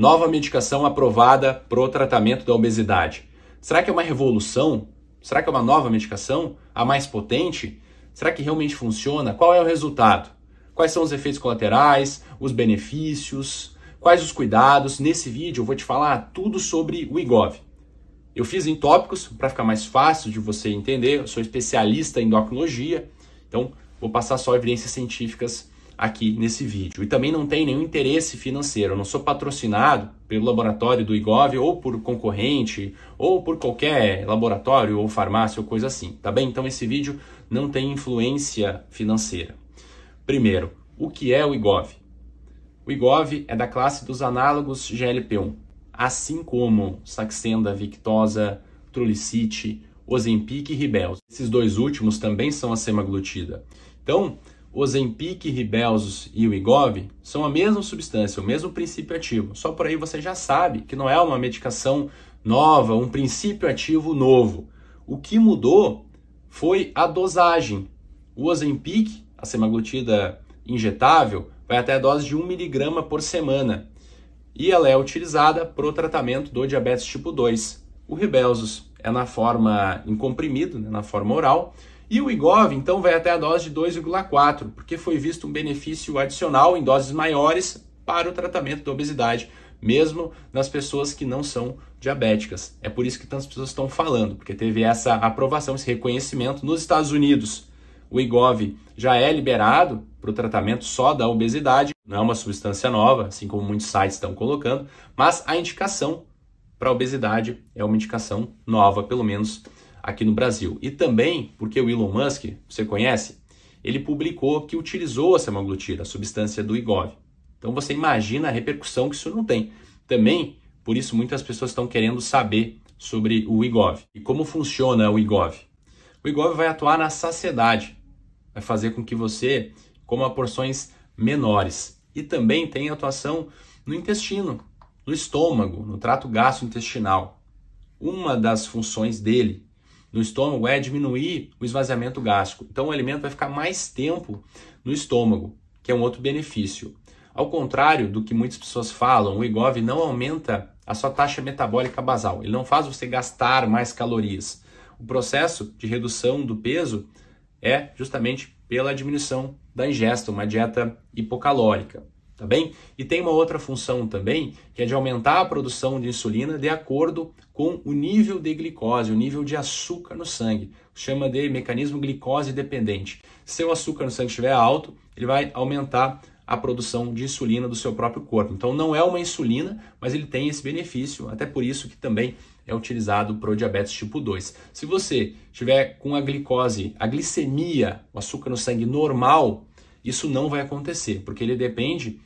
Nova medicação aprovada para o tratamento da obesidade. Será que é uma revolução? Será que é uma nova medicação? A mais potente? Será que realmente funciona? Qual é o resultado? Quais são os efeitos colaterais, os benefícios, quais os cuidados? Nesse vídeo eu vou te falar tudo sobre o IGOV. Eu fiz em tópicos para ficar mais fácil de você entender. Eu sou especialista em endocrinologia, então vou passar só evidências científicas aqui nesse vídeo. E também não tem nenhum interesse financeiro, eu não sou patrocinado pelo laboratório do IGOV ou por concorrente ou por qualquer laboratório ou farmácia ou coisa assim, tá bem? Então esse vídeo não tem influência financeira. Primeiro, o que é o IGOV? O IGOV é da classe dos análogos GLP-1, assim como Saxenda, Victosa, Trulicite, Ozempic e Ribels. Esses dois últimos também são a semaglutida. Então, Ozempic, Ribelsus e o Igov são a mesma substância, o mesmo princípio ativo. Só por aí você já sabe que não é uma medicação nova, um princípio ativo novo. O que mudou foi a dosagem. O Ozempic, a semaglutida injetável, vai até a dose de 1mg por semana e ela é utilizada para o tratamento do diabetes tipo 2. O Ribelsus é na forma em comprimido, né, na forma oral, e o IGOV, então, vai até a dose de 2,4, porque foi visto um benefício adicional em doses maiores para o tratamento da obesidade, mesmo nas pessoas que não são diabéticas. É por isso que tantas pessoas estão falando, porque teve essa aprovação, esse reconhecimento nos Estados Unidos. O IGOV já é liberado para o tratamento só da obesidade, não é uma substância nova, assim como muitos sites estão colocando, mas a indicação para a obesidade é uma indicação nova, pelo menos aqui no Brasil. E também porque o Elon Musk, você conhece, ele publicou que utilizou a semaglutida, a substância do IGOV. Então você imagina a repercussão que isso não tem. Também, por isso, muitas pessoas estão querendo saber sobre o IGOV e como funciona o IGOV. O IGOV vai atuar na saciedade, vai fazer com que você coma porções menores. E também tem atuação no intestino, no estômago, no trato gastrointestinal. Uma das funções dele no estômago é diminuir o esvaziamento gástrico. Então o alimento vai ficar mais tempo no estômago, que é um outro benefício. Ao contrário do que muitas pessoas falam, o IGOV não aumenta a sua taxa metabólica basal. Ele não faz você gastar mais calorias. O processo de redução do peso é justamente pela diminuição da ingesta, uma dieta hipocalórica tá bem? E tem uma outra função também, que é de aumentar a produção de insulina de acordo com o nível de glicose, o nível de açúcar no sangue. Chama de mecanismo glicose dependente. Se o açúcar no sangue estiver alto, ele vai aumentar a produção de insulina do seu próprio corpo. Então não é uma insulina, mas ele tem esse benefício, até por isso que também é utilizado para o diabetes tipo 2. Se você tiver com a glicose, a glicemia, o açúcar no sangue normal, isso não vai acontecer, porque ele depende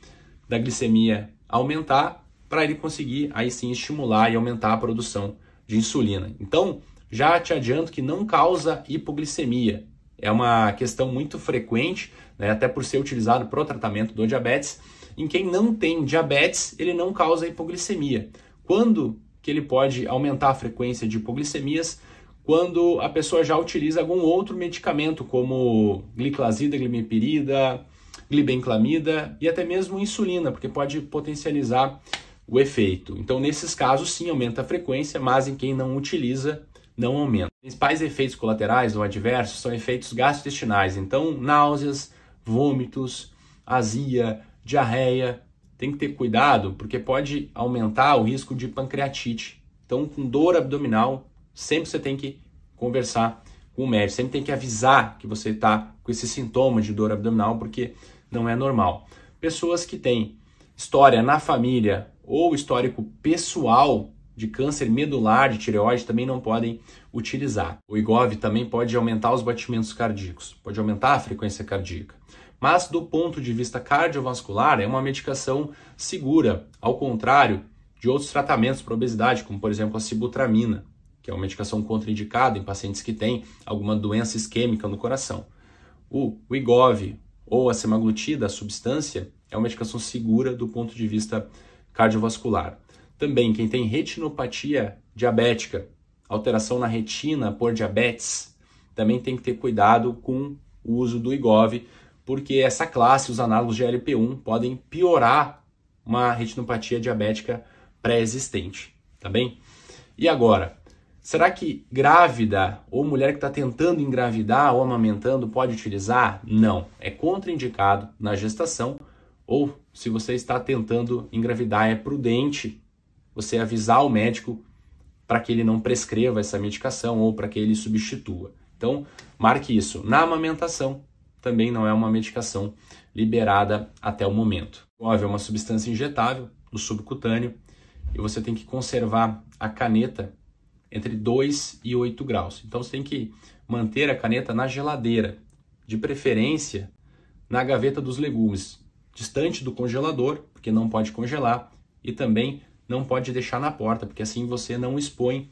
da glicemia aumentar para ele conseguir aí sim estimular e aumentar a produção de insulina. Então, já te adianto que não causa hipoglicemia. É uma questão muito frequente, né, até por ser utilizado para o tratamento do diabetes. Em quem não tem diabetes, ele não causa hipoglicemia. Quando que ele pode aumentar a frequência de hipoglicemias? quando a pessoa já utiliza algum outro medicamento, como gliclazida, glimepirida, glibenclamida e até mesmo insulina, porque pode potencializar o efeito. Então, nesses casos, sim, aumenta a frequência, mas em quem não utiliza, não aumenta. Os principais efeitos colaterais ou adversos são efeitos gastrointestinais, então náuseas, vômitos, azia, diarreia. Tem que ter cuidado, porque pode aumentar o risco de pancreatite. Então, com dor abdominal, sempre você tem que conversar com o médico, sempre tem que avisar que você está com esse sintoma de dor abdominal, porque não é normal. Pessoas que têm história na família ou histórico pessoal de câncer medular de tireoide também não podem utilizar. O IGOV também pode aumentar os batimentos cardíacos, pode aumentar a frequência cardíaca. Mas do ponto de vista cardiovascular, é uma medicação segura, ao contrário de outros tratamentos para obesidade, como por exemplo a sibutramina que é uma medicação contraindicada em pacientes que têm alguma doença isquêmica no coração. O IGOV ou a semaglutida, a substância, é uma medicação segura do ponto de vista cardiovascular. Também quem tem retinopatia diabética, alteração na retina por diabetes, também tem que ter cuidado com o uso do IGOV, porque essa classe, os análogos de LP1, podem piorar uma retinopatia diabética pré-existente, tá bem? E agora, Será que grávida ou mulher que está tentando engravidar ou amamentando pode utilizar? Não. É contraindicado na gestação ou se você está tentando engravidar, é prudente você avisar o médico para que ele não prescreva essa medicação ou para que ele substitua. Então, marque isso. Na amamentação, também não é uma medicação liberada até o momento. Óbvio, é uma substância injetável no subcutâneo e você tem que conservar a caneta entre 2 e 8 graus. Então você tem que manter a caneta na geladeira, de preferência na gaveta dos legumes, distante do congelador, porque não pode congelar, e também não pode deixar na porta, porque assim você não expõe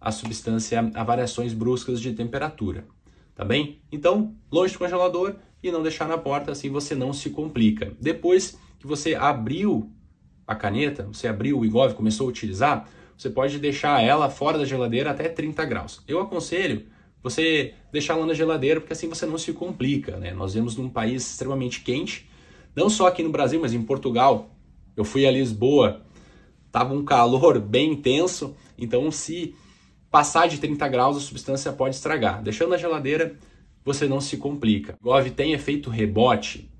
a substância a variações bruscas de temperatura, tá bem? Então, longe do congelador e não deixar na porta, assim você não se complica. Depois que você abriu a caneta, você abriu o IGOV, começou a utilizar, você pode deixar ela fora da geladeira até 30 graus. Eu aconselho você deixar ela na geladeira, porque assim você não se complica, né? Nós vivemos num país extremamente quente, não só aqui no Brasil, mas em Portugal. Eu fui a Lisboa, tava um calor bem intenso, então se passar de 30 graus a substância pode estragar. Deixando na geladeira, você não se complica. Gove tem efeito rebote?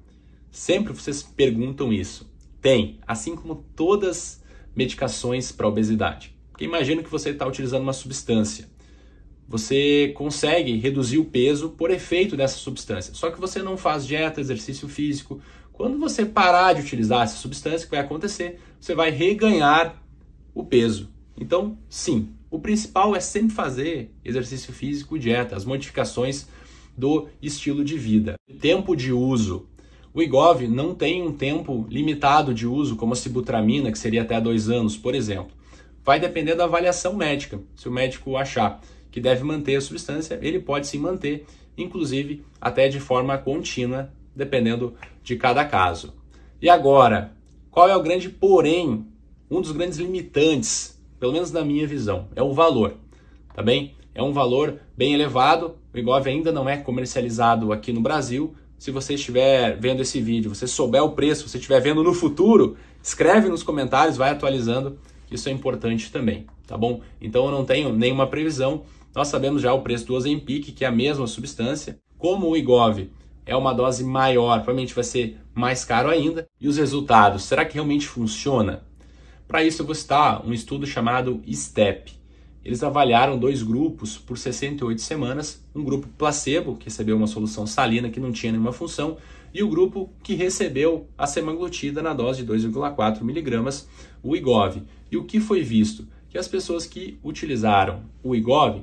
Sempre vocês perguntam isso. Tem, assim como todas medicações para obesidade. Porque imagino que você está utilizando uma substância. Você consegue reduzir o peso por efeito dessa substância. Só que você não faz dieta, exercício físico. Quando você parar de utilizar essa substância, o que vai acontecer? Você vai reganhar o peso. Então, sim, o principal é sempre fazer exercício físico, dieta, as modificações do estilo de vida. Tempo de uso o IGOV não tem um tempo limitado de uso, como a sibutramina, que seria até dois anos, por exemplo. Vai depender da avaliação médica. Se o médico achar que deve manter a substância, ele pode se manter, inclusive até de forma contínua, dependendo de cada caso. E agora, qual é o grande porém, um dos grandes limitantes, pelo menos na minha visão, é o valor, tá bem? É um valor bem elevado, o IGOV ainda não é comercializado aqui no Brasil, se você estiver vendo esse vídeo, você souber o preço, você estiver vendo no futuro, escreve nos comentários, vai atualizando, isso é importante também, tá bom? Então eu não tenho nenhuma previsão, nós sabemos já o preço do Ozempic, que é a mesma substância, como o Igov é uma dose maior, provavelmente vai ser mais caro ainda, e os resultados, será que realmente funciona? Para isso eu vou citar um estudo chamado STEP, eles avaliaram dois grupos por 68 semanas, um grupo placebo, que recebeu uma solução salina que não tinha nenhuma função, e o grupo que recebeu a semaglutida na dose de 2,4 miligramas, o IGOV. E o que foi visto? Que as pessoas que utilizaram o IGOV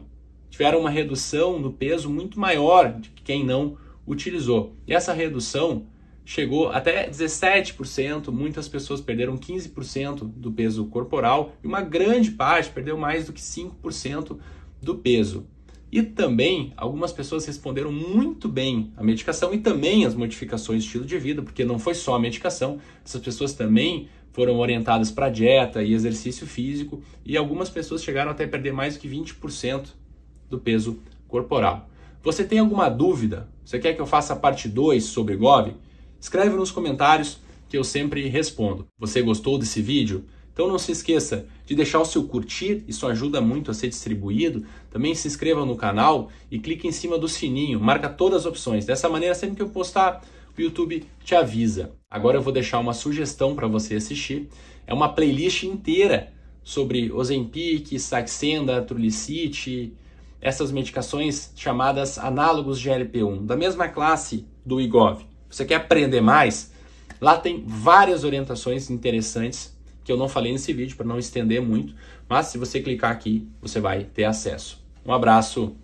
tiveram uma redução no peso muito maior de quem não utilizou. E essa redução chegou até 17%, muitas pessoas perderam 15% do peso corporal e uma grande parte perdeu mais do que 5% do peso. E também algumas pessoas responderam muito bem à medicação e também às modificações de estilo de vida, porque não foi só a medicação, essas pessoas também foram orientadas para dieta e exercício físico e algumas pessoas chegaram até a perder mais do que 20% do peso corporal. Você tem alguma dúvida? Você quer que eu faça a parte 2 sobre GOV? Escreve nos comentários que eu sempre respondo. Você gostou desse vídeo? Então não se esqueça de deixar o seu curtir, isso ajuda muito a ser distribuído. Também se inscreva no canal e clique em cima do sininho, marca todas as opções. Dessa maneira, sempre que eu postar, o YouTube te avisa. Agora eu vou deixar uma sugestão para você assistir. É uma playlist inteira sobre Ozempic, Saxenda, Trulicite, essas medicações chamadas análogos GLP-1, da mesma classe do Igov. Você quer aprender mais? Lá tem várias orientações interessantes que eu não falei nesse vídeo para não estender muito, mas se você clicar aqui, você vai ter acesso. Um abraço.